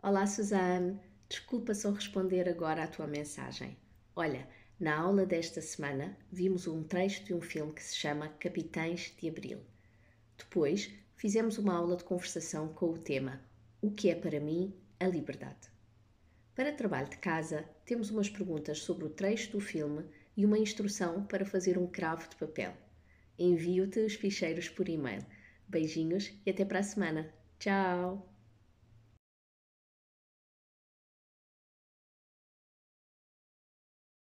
Olá, Suzane. Desculpa só responder agora à tua mensagem. Olha, na aula desta semana vimos um trecho de um filme que se chama Capitães de Abril. Depois fizemos uma aula de conversação com o tema O que é para mim a liberdade? Para trabalho de casa, temos umas perguntas sobre o trecho do filme e uma instrução para fazer um cravo de papel. Envio-te os ficheiros por e-mail. Beijinhos e até para a semana. Tchau!